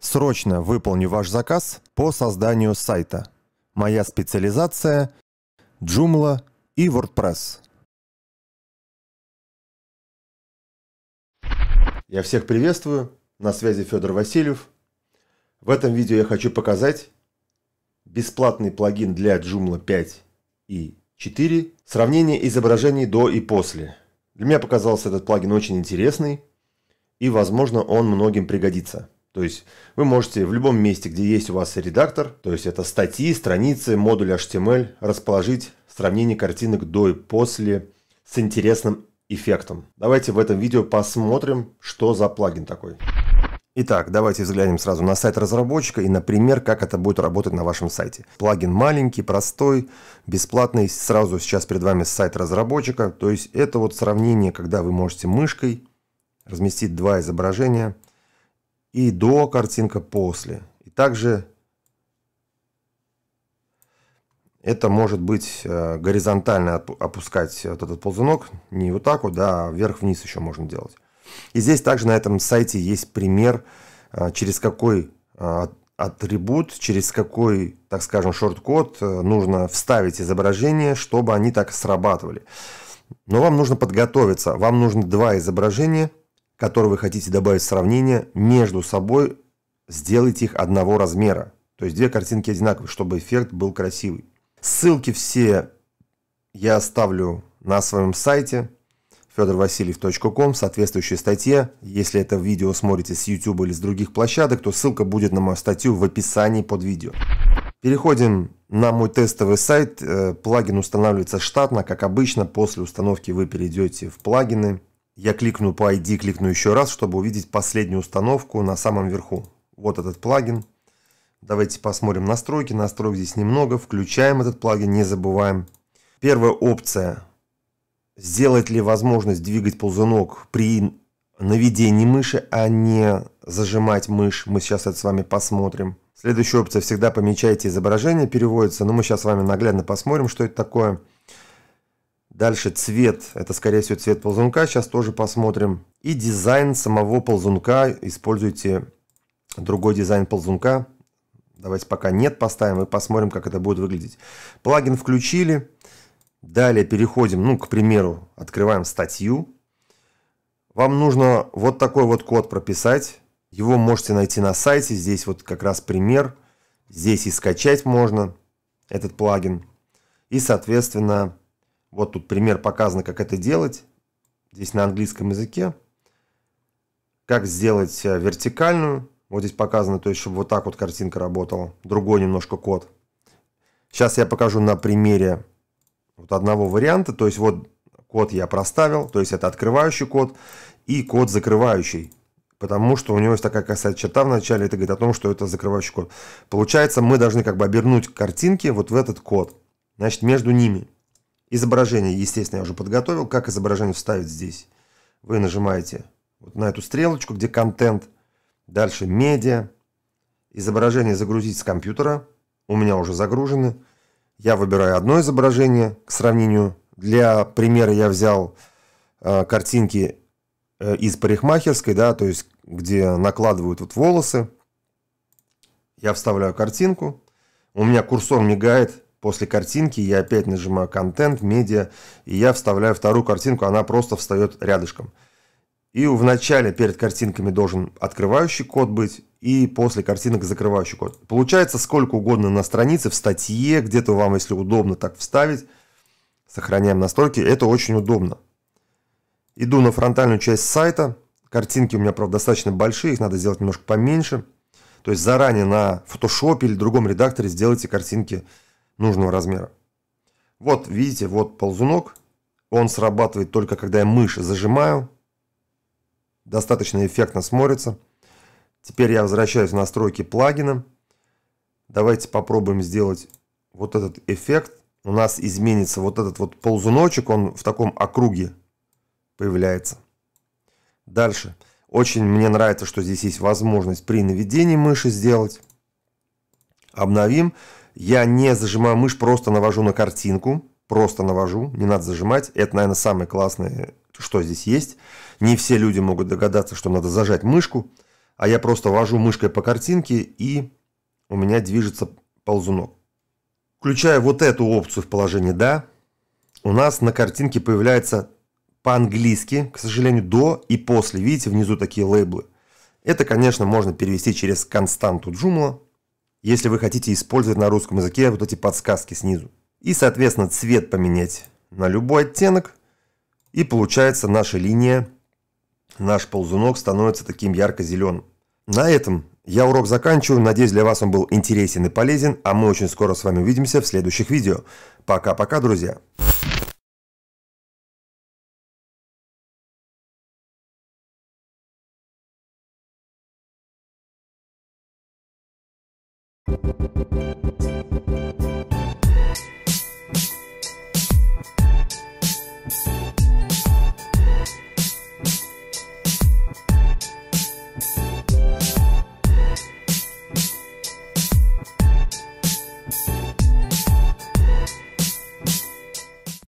Срочно выполню ваш заказ по созданию сайта. Моя специализация – Joomla и WordPress. Я всех приветствую, на связи Федор Васильев. В этом видео я хочу показать бесплатный плагин для Joomla 5 и 4 сравнение изображений до и после. Для меня показался этот плагин очень интересный и, возможно, он многим пригодится. То есть вы можете в любом месте, где есть у вас редактор, то есть это статьи, страницы, модуль HTML, расположить сравнение картинок до и после с интересным эффектом. Давайте в этом видео посмотрим, что за плагин такой. Итак, давайте взглянем сразу на сайт разработчика и например, как это будет работать на вашем сайте. Плагин маленький, простой, бесплатный. Сразу сейчас перед вами сайт разработчика. То есть это вот сравнение, когда вы можете мышкой разместить два изображения – и до картинка после. И также это может быть э, горизонтально опускать вот этот ползунок, не вот так вот, да, а вверх-вниз еще можно делать. И здесь также на этом сайте есть пример, э, через какой э, атрибут, через какой, так скажем, шорт-код нужно вставить изображение, чтобы они так срабатывали. Но вам нужно подготовиться. Вам нужно два изображения, который вы хотите добавить в сравнение, между собой сделайте их одного размера. То есть две картинки одинаковые, чтобы эффект был красивый. Ссылки все я оставлю на своем сайте fedorvasiliev.com в соответствующей статье. Если это видео смотрите с YouTube или с других площадок, то ссылка будет на мою статью в описании под видео. Переходим на мой тестовый сайт. Э, плагин устанавливается штатно, как обычно. После установки вы перейдете в плагины. Я кликну по ID, кликну еще раз, чтобы увидеть последнюю установку на самом верху. Вот этот плагин. Давайте посмотрим настройки. Настроек здесь немного. Включаем этот плагин, не забываем. Первая опция. Сделать ли возможность двигать ползунок при наведении мыши, а не зажимать мышь. Мы сейчас это с вами посмотрим. Следующая опция. Всегда помечайте изображение, переводится. Но мы сейчас с вами наглядно посмотрим, что это такое. Дальше цвет, это скорее всего цвет ползунка, сейчас тоже посмотрим. И дизайн самого ползунка, используйте другой дизайн ползунка. Давайте пока нет поставим и посмотрим, как это будет выглядеть. Плагин включили. Далее переходим, ну, к примеру, открываем статью. Вам нужно вот такой вот код прописать. Его можете найти на сайте. Здесь вот как раз пример. Здесь и скачать можно этот плагин. И, соответственно, вот тут пример показано, как это делать. Здесь на английском языке. Как сделать э, вертикальную. Вот здесь показано, то есть, чтобы вот так вот картинка работала. Другой немножко код. Сейчас я покажу на примере вот одного варианта. То есть, вот код я проставил. То есть, это открывающий код и код закрывающий. Потому что у него есть такая косая черта в начале, это говорит о том, что это закрывающий код. Получается, мы должны как бы обернуть картинки вот в этот код. Значит, между ними. Изображение, естественно, я уже подготовил. Как изображение вставить здесь? Вы нажимаете вот на эту стрелочку, где контент. Дальше медиа. Изображение загрузить с компьютера. У меня уже загружены. Я выбираю одно изображение к сравнению. Для примера я взял э, картинки э, из парикмахерской, да, то есть где накладывают вот волосы. Я вставляю картинку. У меня курсор мигает После картинки я опять нажимаю «Контент», «Медиа», и я вставляю вторую картинку, она просто встает рядышком. И в начале перед картинками должен открывающий код быть, и после картинок закрывающий код. Получается сколько угодно на странице, в статье, где-то вам, если удобно, так вставить. Сохраняем настройки, это очень удобно. Иду на фронтальную часть сайта. Картинки у меня, правда, достаточно большие, их надо сделать немножко поменьше. То есть заранее на Photoshop или другом редакторе сделайте картинки нужного размера. Вот, видите, вот ползунок. Он срабатывает только когда я мышь зажимаю. Достаточно эффектно смотрится. Теперь я возвращаюсь в настройки плагина. Давайте попробуем сделать вот этот эффект. У нас изменится вот этот вот ползуночек. Он в таком округе появляется. Дальше. Очень мне нравится, что здесь есть возможность при наведении мыши сделать обновим. Я не зажимаю мышь, просто навожу на картинку. Просто навожу, не надо зажимать. Это, наверное, самое классное, что здесь есть. Не все люди могут догадаться, что надо зажать мышку. А я просто вожу мышкой по картинке, и у меня движется ползунок. Включая вот эту опцию в положении «Да», у нас на картинке появляется по-английски, к сожалению, до и после. Видите, внизу такие лейблы. Это, конечно, можно перевести через константу Joomla, если вы хотите использовать на русском языке вот эти подсказки снизу. И, соответственно, цвет поменять на любой оттенок. И получается наша линия, наш ползунок становится таким ярко-зеленым. На этом я урок заканчиваю. Надеюсь, для вас он был интересен и полезен. А мы очень скоро с вами увидимся в следующих видео. Пока-пока, друзья! ピピピッ